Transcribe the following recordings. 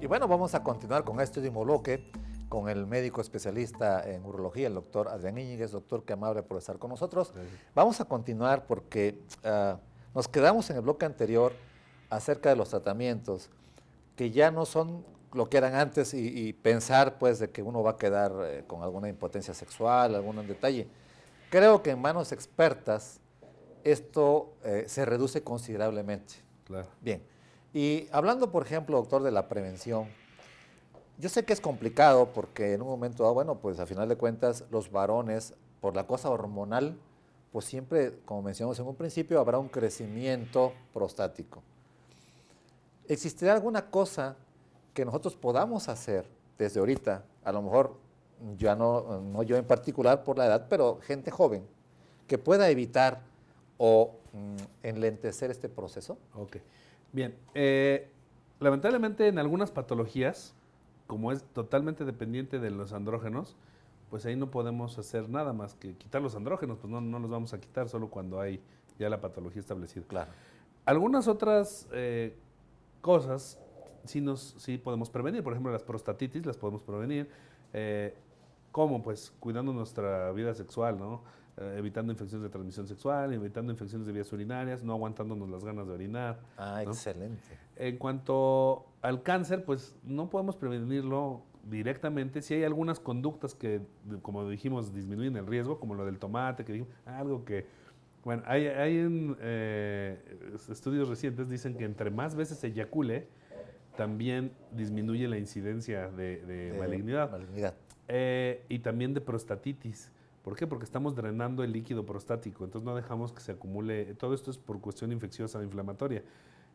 Y bueno, vamos a continuar con este último bloque con el médico especialista en urología, el doctor Adrián Íñiguez. Doctor, que amable por estar con nosotros. Vamos a continuar porque ah, nos quedamos en el bloque anterior acerca de los tratamientos que ya no son lo que eran antes y, pensar pues de que uno va a quedar eh, con alguna impotencia sexual, algún detalle. Creo que en manos expertas esto eh, se reduce considerablemente. Claro. Bien. Y hablando, por ejemplo, doctor, de la prevención, yo sé que es complicado porque en un momento dado, bueno, pues a final de cuentas los varones, por la cosa hormonal, pues siempre, como mencionamos en un principio, habrá un crecimiento prostático. ¿Existirá alguna cosa que nosotros podamos hacer desde ahorita? A lo mejor ya no, no yo en particular por la edad, pero gente joven, que pueda evitar o mm, enlentecer este proceso. Okay. Bien, eh, lamentablemente en algunas patologías, como es totalmente dependiente de los andrógenos, pues ahí no podemos hacer nada más que quitar los andrógenos, pues no, los vamos a quitar solo cuando hay ya la patología establecida. Claro. Algunas otras eh, cosas sí, nos, sí podemos prevenir, por ejemplo las prostatitis las podemos prevenir. Eh, ¿Cómo? Pues cuidando nuestra vida sexual, ¿no? Eh, evitando infecciones de transmisión sexual, evitando infecciones de vías urinarias, no aguantándonos las ganas de orinar. Ah, excelente. En cuanto al cáncer, pues no podemos prevenirlo directamente. Si hay algunas conductas que, como dijimos, disminuyen el riesgo, como lo del tomate, que dijimos, algo que... Bueno, hay, eh, estudios recientes dicen que entre más veces se eyacule, también disminuye la incidencia de, malignidad. malignidad. Eh, y también de prostatitis. ¿Por qué? Porque estamos drenando el líquido prostático, entonces no dejamos que se acumule. Todo esto es por cuestión infecciosa, o inflamatoria.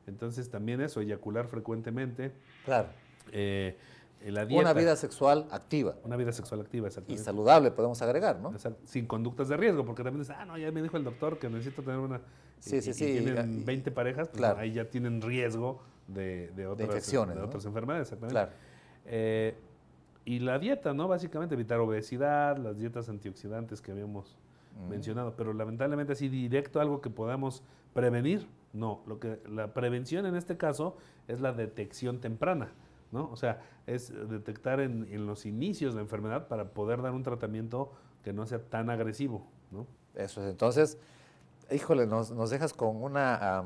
Entonces también eso, eyacular frecuentemente. Claro. Eh, la una vida sexual activa. Una vida sexual activa, exactamente. Y saludable, podemos agregar, ¿no? Sin conductas de riesgo, porque también es, ah, no, ya me dijo el doctor que necesito tener una... Sí, sí, tienen 20 parejas, pues ahí ya tienen riesgo de, otras, infecciones, de otras enfermedades, exactamente. Claro. Eh, y la dieta, ¿no? Básicamente evitar obesidad, las dietas antioxidantes que habíamos mencionado, pero lamentablemente así directo algo que podamos prevenir, no. Lo que la prevención en este caso es la detección temprana, ¿no? O sea, es detectar en, los inicios la enfermedad para poder dar un tratamiento que no sea tan agresivo, ¿no? Eso es. Entonces, híjole, nos, nos dejas con una,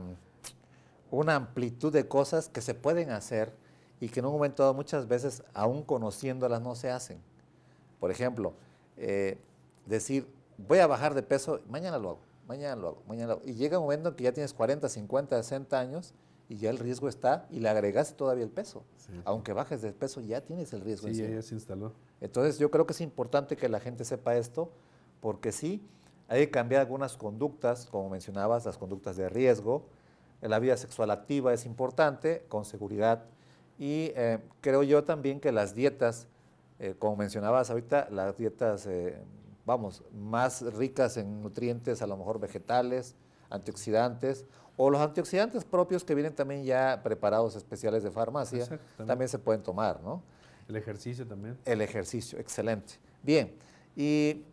una amplitud de cosas que se pueden hacer y que en un momento muchas veces, aún conociéndolas, no se hacen. Por ejemplo, eh, decir, voy a bajar de peso, mañana lo hago, mañana lo hago, mañana lo hago. Y llega un momento en que ya tienes 40, 50, 60 años y ya el riesgo está y le agregas todavía el peso. Aunque bajes de peso, ya tienes el riesgo. Sí, ya se instaló. Entonces yo creo que es importante que la gente sepa esto porque sí, hay que cambiar algunas conductas, como mencionabas, las conductas de riesgo. La vida sexual activa es importante, con seguridad y eh, creo yo también que las dietas, eh, como mencionabas ahorita, las dietas, eh, vamos, más ricas en nutrientes, a lo mejor vegetales, antioxidantes, o los antioxidantes propios que vienen también ya preparados especiales de farmacia, también se pueden tomar, ¿no? El ejercicio también. El ejercicio, excelente. Bien, y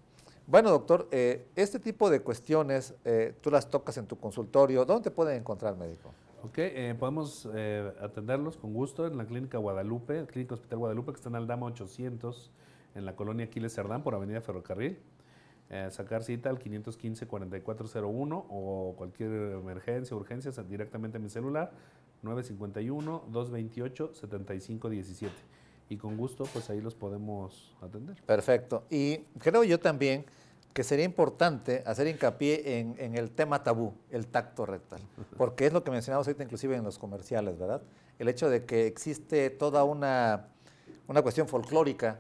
bueno, doctor, este tipo de cuestiones tú las tocas en tu consultorio. ¿Dónde te pueden encontrar, médico? Ok, eh, podemos eh, atenderlos con gusto en la Clínica Guadalupe, Clínica Hospital Guadalupe, que está en Aldama 800, en la colonia Aquiles Cerdán, por Avenida Ferrocarril. Eh, sacar cita al 515-4401 o cualquier emergencia, urgencia, directamente a mi celular, 951-228-7517. Y con gusto, pues ahí los podemos atender. Perfecto. Y creo yo también que sería importante hacer hincapié en, el tema tabú, el tacto rectal, porque es lo que mencionamos ahorita inclusive en los comerciales, ¿verdad? El hecho de que existe toda una, una cuestión folclórica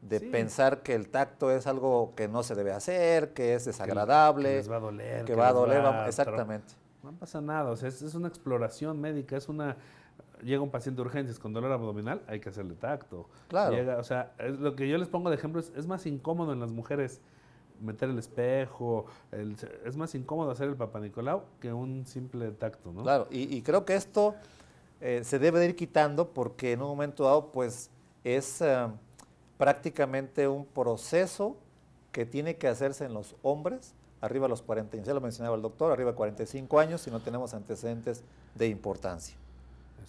de pensar que el tacto es algo que no se debe hacer, que es desagradable, que, les va a doler, que, va a doler, exactamente. No pasa nada, o sea, es, una exploración médica, es una llega un paciente de urgencias con dolor abdominal, hay que hacerle tacto. Claro. o sea, lo que yo les pongo de ejemplo es, es más incómodo en las mujeres meter el espejo, es más incómodo hacer el papá Nicolau que un simple tacto, ¿no? Claro, y, creo que esto eh, se debe de ir quitando porque en un momento dado, pues es eh, prácticamente un proceso que tiene que hacerse en los hombres arriba de los 40 Ya lo mencionaba el doctor, arriba a 45 años si no tenemos antecedentes de importancia.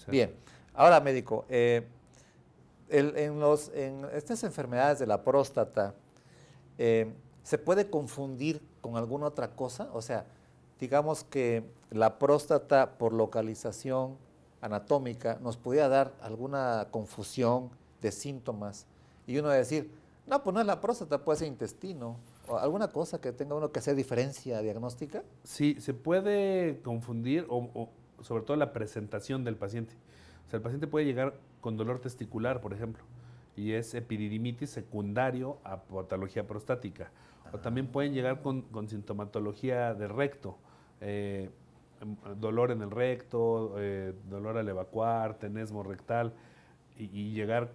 Bien, ahora médico, eh, en, los, en estas enfermedades de la próstata, ¿Se puede confundir con alguna otra cosa? O sea, digamos que la próstata por localización anatómica nos podía dar alguna confusión de síntomas y uno va a decir, no, pues no es la próstata, puede ser intestino. O ¿Alguna cosa que tenga uno que hacer diferencia diagnóstica? Sí, se puede confundir sobre todo la presentación del paciente. O sea, el paciente puede llegar con dolor testicular, por ejemplo, y es epididimitis secundario a patología prostática o también pueden llegar con, sintomatología de recto, eh, em, eh, dolor en el recto, eh, dolor al evacuar, tenesmo rectal, y, llegar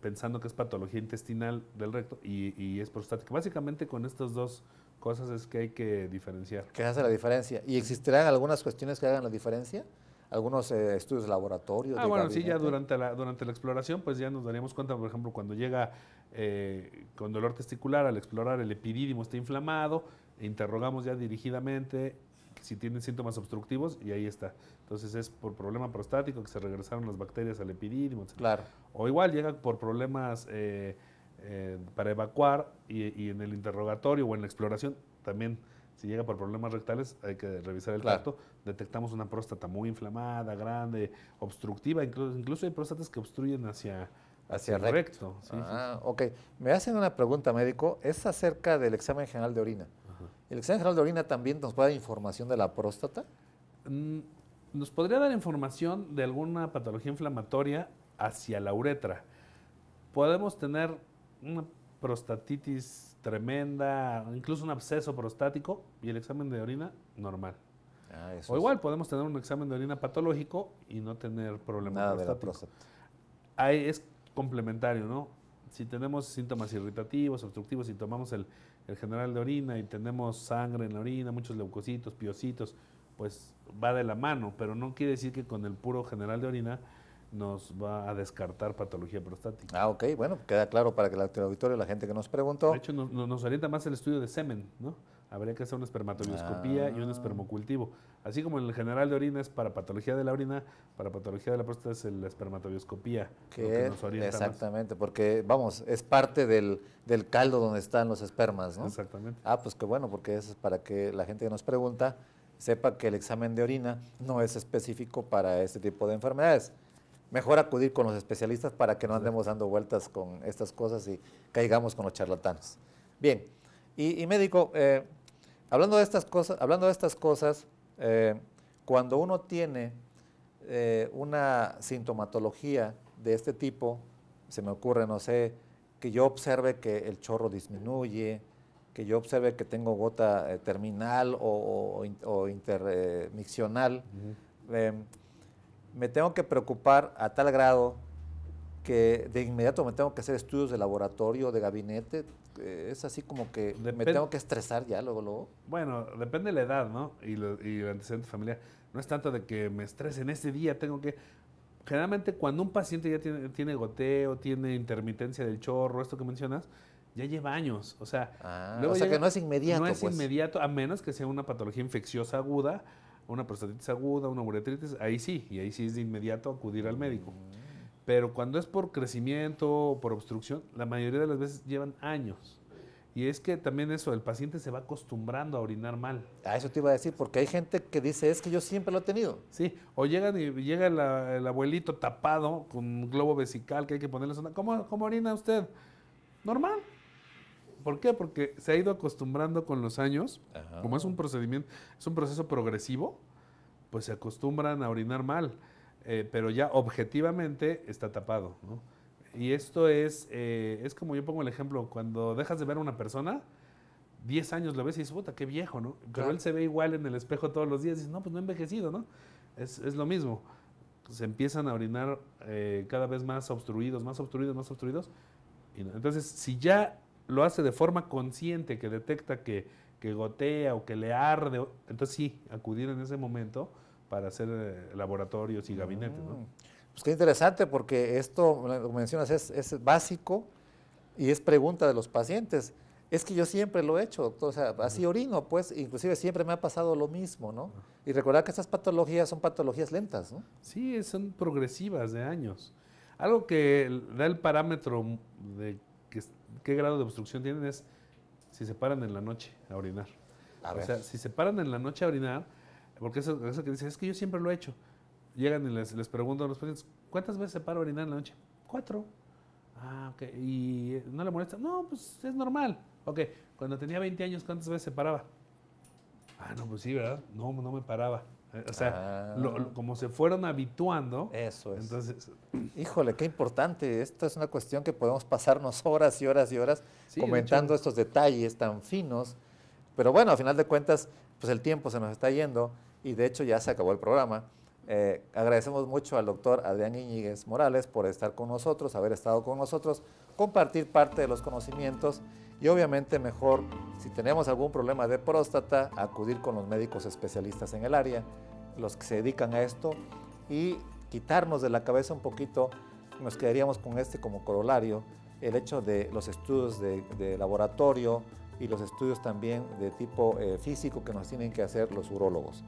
pensando que es patología intestinal del recto y, y es prostática. Básicamente con estas dos cosas es que hay que diferenciar. ¿Qué hace la diferencia? ¿Y existirán algunas cuestiones que hagan la diferencia? algunos eh, estudios de laboratorio. Ah, bueno, sí, ya durante la, durante la exploración, pues ya nos daríamos cuenta, por ejemplo, cuando llega eh, con dolor testicular, al explorar el epidídimo está inflamado, interrogamos ya dirigidamente si tiene síntomas obstructivos y ahí está. Entonces es por problema prostático que se regresaron las bacterias al epidídimo, etc. Claro. O igual llega por problemas eh, para evacuar y en el interrogatorio o en la exploración también si llega por problemas rectales, hay que revisar el trato, Detectamos una próstata muy inflamada, grande, obstructiva. Incluso, incluso hay próstatas que obstruyen hacia, hacia, recto. ah, ok. Me hacen una pregunta, médico. Es acerca del examen general de orina. ¿El examen general de orina también nos a dar información de la próstata? Mm, nos podría dar información de alguna patología inflamatoria hacia la uretra. Podemos tener una prostatitis tremenda, incluso un absceso prostático y el examen de orina normal. Ah, o igual podemos tener un examen de orina patológico y no tener problemas prostáticos. De Ahí es complementario, ¿no? Si tenemos síntomas irritativos, obstructivos, y tomamos el, el general de orina y tenemos sangre en la orina, muchos leucocitos, piocitos, pues va de la mano, pero no quiere decir que con el puro general de orina nos va a descartar patología prostática. Ah, ok, bueno, queda claro para que la auditorio, la gente que nos preguntó. De hecho, nos, orienta más el estudio de semen, ¿no? Habría que hacer una espermatoscopía y un ah. espermocultivo. Así como en el general de orina es para patología de la orina, para patología de la próstata es la lo Que, nos orienta exactamente, porque vamos, es parte del, del caldo donde están los espermas, ¿no? Exactamente. Ah, pues qué bueno, porque eso es para que la gente que nos pregunta sepa que el examen de orina no es específico para este tipo de enfermedades mejor acudir con los especialistas para que no andemos dando vueltas con estas cosas y caigamos con los charlatanes. Bien, y, médico, eh, hablando de estas cosas, hablando de estas cosas eh, cuando uno tiene eh, una sintomatología de este tipo, se me ocurre, no sé, que yo observe que el chorro disminuye, que yo observe que tengo gota terminal o, o, o me tengo que preocupar a tal grado que de inmediato me tengo que hacer estudios de laboratorio, de gabinete. Eh, es así como que me tengo que estresar ya luego, luego. Bueno, depende de la edad, ¿no? Y, lo, el antecedente familiar. No es tanto de que me estrese en ese día, tengo que... Generalmente cuando un paciente ya tiene, goteo, tiene intermitencia del chorro, esto que mencionas, ya lleva años. O sea, ah, que no es inmediato. No es pues. inmediato, a menos que sea una patología infecciosa aguda una prostatitis aguda, una uretritis, ahí sí, y ahí sí es de inmediato acudir al médico. Pero cuando es por crecimiento o por obstrucción, la mayoría de las veces llevan años. Y es que también eso, el paciente se va acostumbrando a orinar mal. A ah, eso te iba a decir, porque hay gente que dice, es que yo siempre lo he tenido. Sí, o llegan llega el abuelito tapado con un globo vesical que hay que ponerle ¿Cómo, ¿Cómo orina usted? Normal. ¿Por qué? Porque se ha ido acostumbrando con los años, como es un procedimiento, es un proceso progresivo, pues se acostumbran a orinar mal, eh, pero ya objetivamente está tapado, ¿no? Y esto es, eh, es como yo pongo el ejemplo, cuando dejas de ver a una persona, 10 años lo ves y dices, puta, qué viejo, ¿no? Pero él se ve igual en el espejo todos los días y dices, no, pues no he envejecido, ¿no? Es, es lo mismo. Se empiezan a orinar eh, cada vez más obstruidos, más obstruidos, más obstruidos. Y Entonces, si ya lo hace de forma consciente, que detecta que, gotea o que le arde, entonces sí, acudir en ese momento para hacer eh, laboratorios y gabinetes. Mm. Pues qué interesante, porque esto, como mencionas, es, básico y es pregunta de los pacientes. Es que yo siempre lo he hecho, doctor, o sea, así orino, pues, inclusive siempre me ha pasado lo mismo, ¿no? Y recordar que estas patologías son patologías lentas, ¿no? Sí, son progresivas de años. Algo que da el parámetro de qué grado de obstrucción tienen es si se paran en la noche a orinar. O sea, si se paran en la noche a orinar, porque eso, eso que dicen, es que yo siempre lo he hecho. Llegan y les, les pregunto a los pacientes, ¿cuántas veces se para a orinar en la noche? Cuatro. Ah, ok. ¿Y no le molesta? No, pues es normal. Ok, cuando tenía 20 años, ¿cuántas veces se paraba? Ah, no, pues sí, ¿verdad? No, no me paraba. Eh, o sea, ah. como se fueron habituando. Eso es. Entonces, Híjole, qué importante. Esto es una cuestión que podemos pasarnos horas y horas y horas comentando estos detalles tan finos. Pero bueno, a final de cuentas, pues el tiempo se nos está yendo y de hecho ya se acabó el programa. Eh, agradecemos mucho al doctor Adrián Iñiguez Morales por estar con nosotros, haber estado con nosotros, compartir parte de los conocimientos y obviamente mejor, si tenemos algún problema de próstata, acudir con los médicos especialistas en el área, los que se dedican a esto y quitarnos de la cabeza un poquito, nos quedaríamos con este como corolario, el hecho de los estudios de, laboratorio y los estudios también de tipo eh, físico que nos tienen que hacer los urólogos.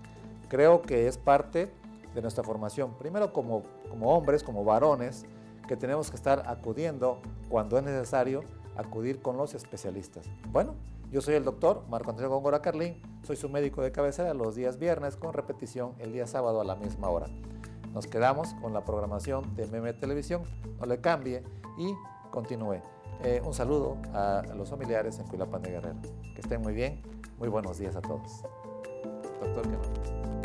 Creo que es parte de nuestra formación. Primero como, como hombres, como varones, que tenemos que estar acudiendo cuando es necesario, acudir con los especialistas. Bueno, yo soy el doctor Marco Antonio Góngora Carlín, soy su médico de cabecera los días viernes con repetición el día sábado a la misma hora. Nos quedamos con la programación de Meme Televisión, no le cambie y continúe. Eh, un saludo a los familiares en Cuilapan de Guerrero. Que estén muy bien, muy buenos días a todos. Doctor